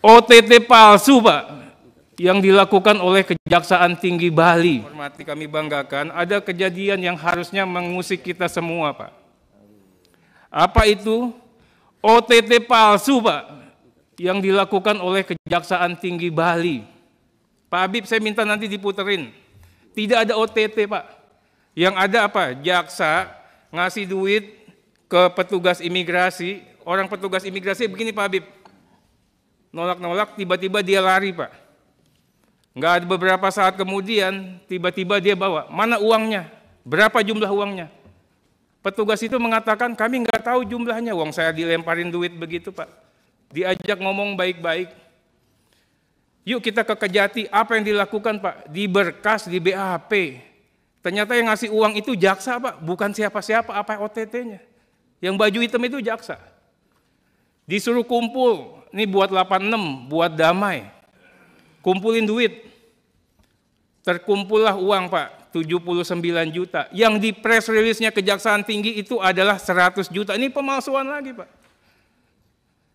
OTT palsu Pak yang dilakukan oleh Kejaksaan Tinggi Bali. Hormati kami banggakan ada kejadian yang harusnya mengusik kita semua Pak. Apa itu? OTT palsu Pak yang dilakukan oleh Kejaksaan Tinggi Bali. Pak Habib saya minta nanti diputerin. Tidak ada OTT Pak. Yang ada apa? Jaksa ngasih duit ke petugas imigrasi. Orang petugas imigrasi begini Pak Habib, nolak-nolak, tiba-tiba dia lari pak. Enggak, ada beberapa saat kemudian, tiba-tiba dia bawa, mana uangnya, berapa jumlah uangnya. Petugas itu mengatakan, kami nggak tahu jumlahnya, uang saya dilemparin duit begitu pak. Diajak ngomong baik-baik. Yuk kita ke Kejati, apa yang dilakukan pak? Di berkas, di BAP. Ternyata yang ngasih uang itu jaksa pak, bukan siapa-siapa, apa OTT-nya. Yang baju hitam itu jaksa. Disuruh kumpul, ini buat 86, buat damai. Kumpulin duit. Terkumpullah uang Pak, 79 juta. Yang di press release-nya Kejaksaan Tinggi itu adalah 100 juta. Ini pemalsuan lagi Pak.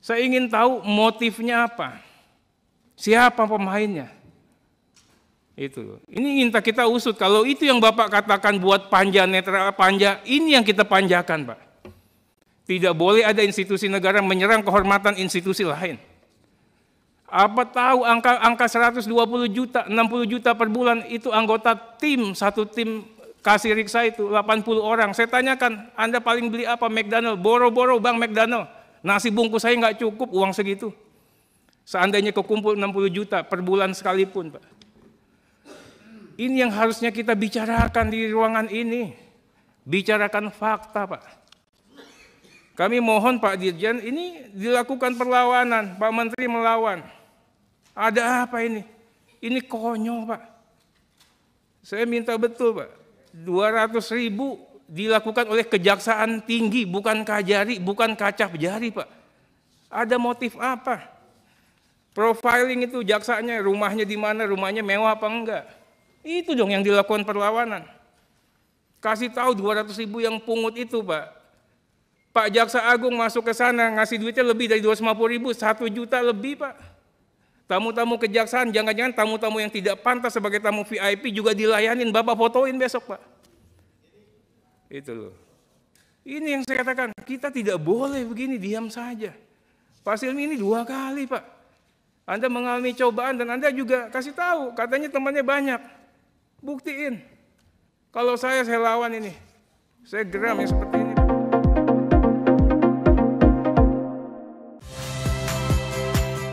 Saya ingin tahu motifnya apa. Siapa pemainnya? Itu. Ini minta kita usut. Kalau itu yang Bapak katakan buat panja netral panja, ini yang kita panjakan Pak. Tidak boleh ada institusi negara menyerang kehormatan institusi lain. Apa tahu angka angka 120 juta, 60 juta per bulan itu anggota tim, satu tim kasih riksa itu 80 orang. Saya tanyakan, Anda paling beli apa? McDonald, boro-boro Bang McDonald. Nasi bungkus saya nggak cukup uang segitu. Seandainya kekumpul 60 juta per bulan sekalipun, Pak. Ini yang harusnya kita bicarakan di ruangan ini. Bicarakan fakta, Pak. Kami mohon Pak Dirjen ini dilakukan perlawanan, Pak Menteri melawan. Ada apa ini? Ini konyol Pak. Saya minta betul Pak, 200 ribu dilakukan oleh kejaksaan tinggi, bukan kajari, bukan kaca jari Pak. Ada motif apa? Profiling itu jaksanya, rumahnya di mana, rumahnya mewah apa enggak. Itu dong yang dilakukan perlawanan. Kasih tahu 200 ribu yang pungut itu Pak, Pak Jaksa Agung masuk ke sana ngasih duitnya lebih dari 250 ribu, 1 juta lebih Pak. Tamu-tamu kejaksaan, jangan-jangan tamu-tamu yang tidak pantas sebagai tamu VIP juga dilayanin, Bapak fotoin besok Pak. Itu loh. Ini yang saya katakan, kita tidak boleh begini, diam saja. Pak Silmi ini dua kali Pak. Anda mengalami cobaan dan Anda juga kasih tahu, katanya temannya banyak. Buktiin. Kalau saya, saya lawan ini. Saya geram yang seperti